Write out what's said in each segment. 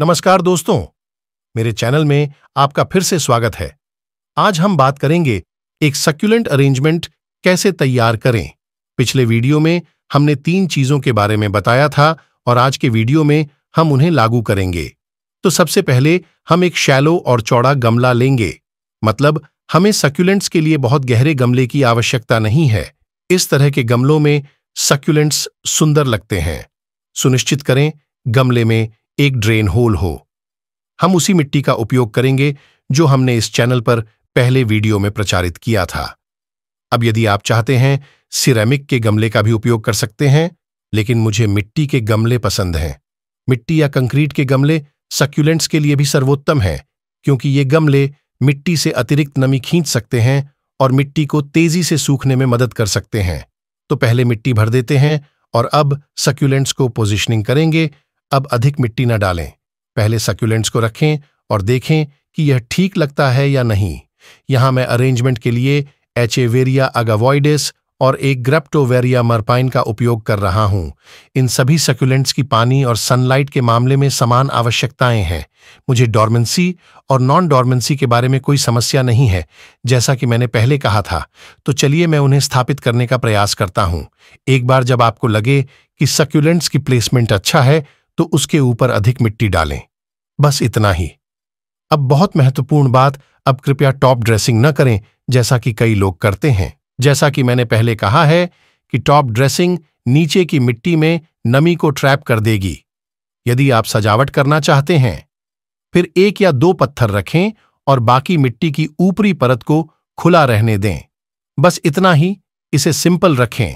नमस्कार दोस्तों मेरे चैनल में आपका फिर से स्वागत है आज हम बात करेंगे एक सक्यूलेंट अरेंजमेंट कैसे तैयार करें पिछले वीडियो में हमने तीन चीजों के बारे में बताया था और आज के वीडियो में हम उन्हें लागू करेंगे तो सबसे पहले हम एक शैलो और चौड़ा गमला लेंगे मतलब हमें सक्यूलेंट्स के लिए बहुत गहरे गमले की आवश्यकता नहीं है इस तरह के गमलों में सक्यूलेंट्स सुंदर लगते हैं सुनिश्चित करें गमले में एक ड्रेन होल हो हम उसी मिट्टी का उपयोग करेंगे जो हमने इस चैनल पर पहले वीडियो में प्रचारित किया था अब यदि आप चाहते हैं सिरेमिक के गमले का भी उपयोग कर सकते हैं लेकिन मुझे मिट्टी के गमले पसंद हैं मिट्टी या कंक्रीट के गमले सक्यूलेंट्स के लिए भी सर्वोत्तम हैं क्योंकि ये गमले मिट्टी से अतिरिक्त नमी खींच सकते हैं और मिट्टी को तेजी से सूखने में मदद कर सकते हैं तो पहले मिट्टी भर देते हैं और अब सक्यूलेंट्स को पोजिशनिंग करेंगे अब अधिक मिट्टी न डालें पहले सक्यूलेंट्स को रखें और देखें कि यह ठीक लगता है या नहीं यहां मैं अरेंजमेंट के लिए एचेवेरिया अगावॉइडिस और एक ग्रेप्टोवेरिया मरपाइन का उपयोग कर रहा हूं इन सभी सक्यूलेंट्स की पानी और सनलाइट के मामले में समान आवश्यकताएं हैं मुझे डॉर्मेंसी और नॉन डॉर्मेंसी के बारे में कोई समस्या नहीं है जैसा कि मैंने पहले कहा था तो चलिए मैं उन्हें स्थापित करने का प्रयास करता हूं एक बार जब आपको लगे कि सक्यूलेंट्स की प्लेसमेंट अच्छा है तो उसके ऊपर अधिक मिट्टी डालें बस इतना ही अब बहुत महत्वपूर्ण बात अब कृपया टॉप ड्रेसिंग न करें जैसा कि कई लोग करते हैं जैसा कि मैंने पहले कहा है कि टॉप ड्रेसिंग नीचे की मिट्टी में नमी को ट्रैप कर देगी यदि आप सजावट करना चाहते हैं फिर एक या दो पत्थर रखें और बाकी मिट्टी की ऊपरी परत को खुला रहने दें बस इतना ही इसे सिंपल रखें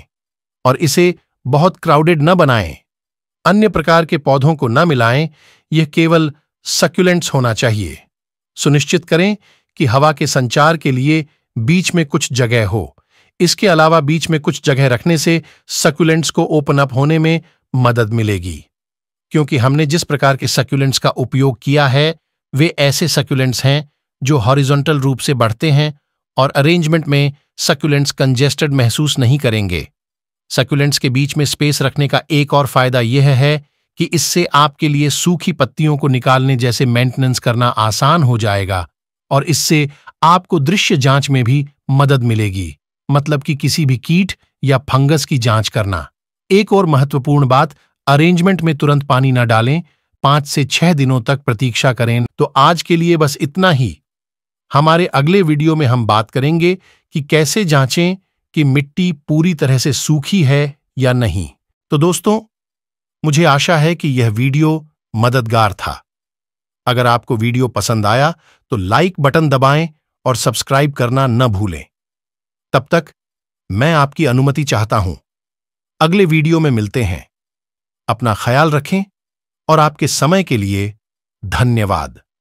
और इसे बहुत क्राउडेड न बनाएं अन्य प्रकार के पौधों को न मिलाएं यह केवल सक्यूलेंट्स होना चाहिए सुनिश्चित करें कि हवा के संचार के लिए बीच में कुछ जगह हो इसके अलावा बीच में कुछ जगह रखने से सक्यूलेंट्स को ओपन अप होने में मदद मिलेगी क्योंकि हमने जिस प्रकार के सक्यूलेंट्स का उपयोग किया है वे ऐसे सक्यूलेंट्स हैं जो हॉरिजॉन्टल रूप से बढ़ते हैं और अरेंजमेंट में सक्यूलेंट्स कंजेस्टेड महसूस नहीं करेंगे सक्यूलेंट्स के बीच में स्पेस रखने का एक और फायदा यह है कि इससे आपके लिए सूखी पत्तियों को निकालने जैसे मेंटेनेंस करना आसान हो जाएगा और इससे आपको दृश्य जांच में भी मदद मिलेगी मतलब कि किसी भी कीट या फंगस की जांच करना एक और महत्वपूर्ण बात अरेंजमेंट में तुरंत पानी न डालें पांच से छह दिनों तक प्रतीक्षा करें तो आज के लिए बस इतना ही हमारे अगले वीडियो में हम बात करेंगे कि कैसे जांचें कि मिट्टी पूरी तरह से सूखी है या नहीं तो दोस्तों मुझे आशा है कि यह वीडियो मददगार था अगर आपको वीडियो पसंद आया तो लाइक बटन दबाएं और सब्सक्राइब करना न भूलें तब तक मैं आपकी अनुमति चाहता हूं अगले वीडियो में मिलते हैं अपना ख्याल रखें और आपके समय के लिए धन्यवाद